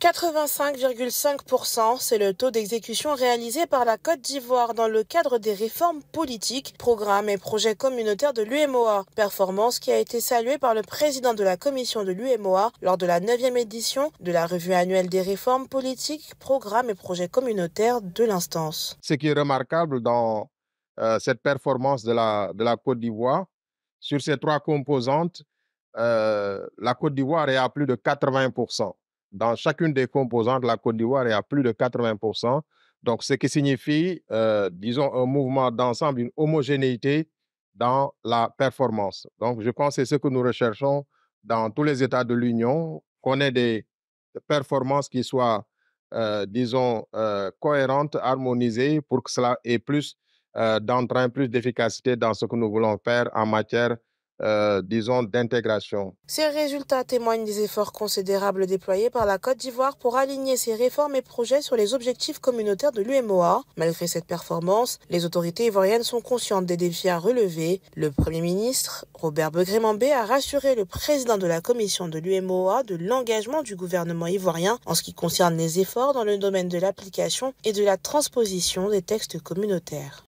85,5%, c'est le taux d'exécution réalisé par la Côte d'Ivoire dans le cadre des réformes politiques, programmes et projets communautaires de l'UMOA. Performance qui a été saluée par le président de la commission de l'UMOA lors de la 9e édition de la revue annuelle des réformes politiques, programmes et projets communautaires de l'instance. Ce qui est remarquable dans euh, cette performance de la, Côte d'Ivoire, sur ces trois composantes, euh, la Côte d'Ivoire est à plus de 80%. Dans chacune des composantes, la Côte d'Ivoire est à plus de 80%. Donc, ce qui signifie, euh, disons, un mouvement d'ensemble, une homogénéité dans la performance. Donc, je pense que c'est ce que nous recherchons dans tous les États de l'Union, qu'on ait des performances qui soient, euh, disons, euh, cohérentes, harmonisées, pour que cela ait plus d'entrain, plus d'efficacité dans ce que nous voulons faire en matière euh, disons, d'intégration. Ces résultats témoignent des efforts considérables déployés par la Côte d'Ivoire pour aligner ses réformes et projets sur les objectifs communautaires de l'UMOA. Malgré cette performance, les autorités ivoiriennes sont conscientes des défis à relever. Le Premier ministre, Robert begré a rassuré le président de la commission de l'UMOA de l'engagement du gouvernement ivoirien en ce qui concerne les efforts dans le domaine de l'application et de la transposition des textes communautaires.